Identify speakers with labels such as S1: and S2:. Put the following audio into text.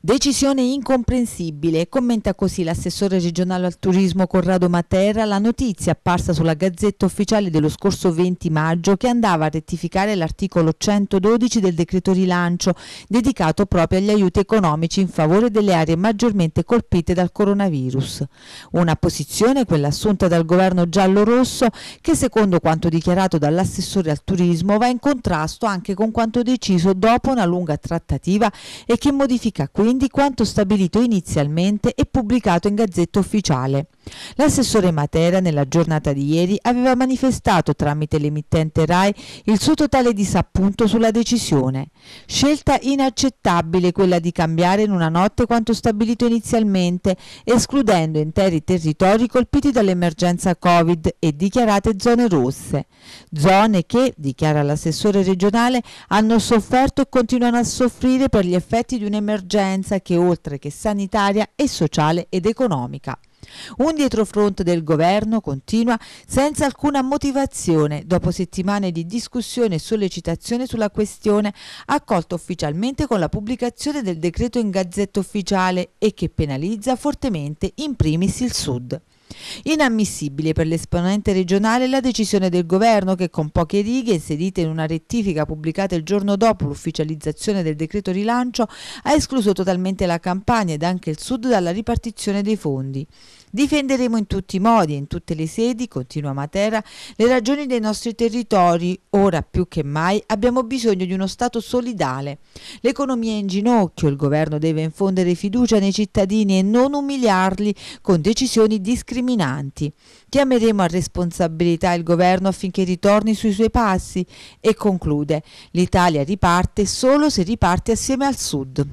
S1: Decisione incomprensibile, commenta così l'assessore regionale al turismo Corrado Matera la notizia apparsa sulla Gazzetta Ufficiale dello scorso 20 maggio che andava a rettificare l'articolo 112 del decreto rilancio dedicato proprio agli aiuti economici in favore delle aree maggiormente colpite dal coronavirus. Una posizione, quella assunta dal governo giallo-rosso, che secondo quanto dichiarato dall'assessore al turismo va in contrasto anche con quanto deciso dopo una lunga trattativa e che modifica quindi quindi quanto stabilito inizialmente e pubblicato in Gazzetta Ufficiale. L'assessore Matera nella giornata di ieri aveva manifestato tramite l'emittente RAI il suo totale disappunto sulla decisione. Scelta inaccettabile quella di cambiare in una notte quanto stabilito inizialmente, escludendo interi territori colpiti dall'emergenza Covid e dichiarate zone rosse. Zone che, dichiara l'assessore regionale, hanno sofferto e continuano a soffrire per gli effetti di un'emergenza emergenza che oltre che sanitaria è sociale ed economica. Un dietrofront del governo continua senza alcuna motivazione dopo settimane di discussione e sollecitazione sulla questione accolto ufficialmente con la pubblicazione del decreto in gazzetta ufficiale e che penalizza fortemente in primis il Sud. Inammissibile per l'esponente regionale la decisione del governo che con poche righe inserite in una rettifica pubblicata il giorno dopo l'ufficializzazione del decreto rilancio ha escluso totalmente la Campania ed anche il Sud dalla ripartizione dei fondi. Difenderemo in tutti i modi e in tutte le sedi, continua Matera, le ragioni dei nostri territori. Ora più che mai abbiamo bisogno di uno Stato solidale. L'economia è in ginocchio, il governo deve infondere fiducia nei cittadini e non umiliarli con decisioni discriminanti. Chiameremo a responsabilità il governo affinché ritorni sui suoi passi e conclude l'Italia riparte solo se riparte assieme al Sud.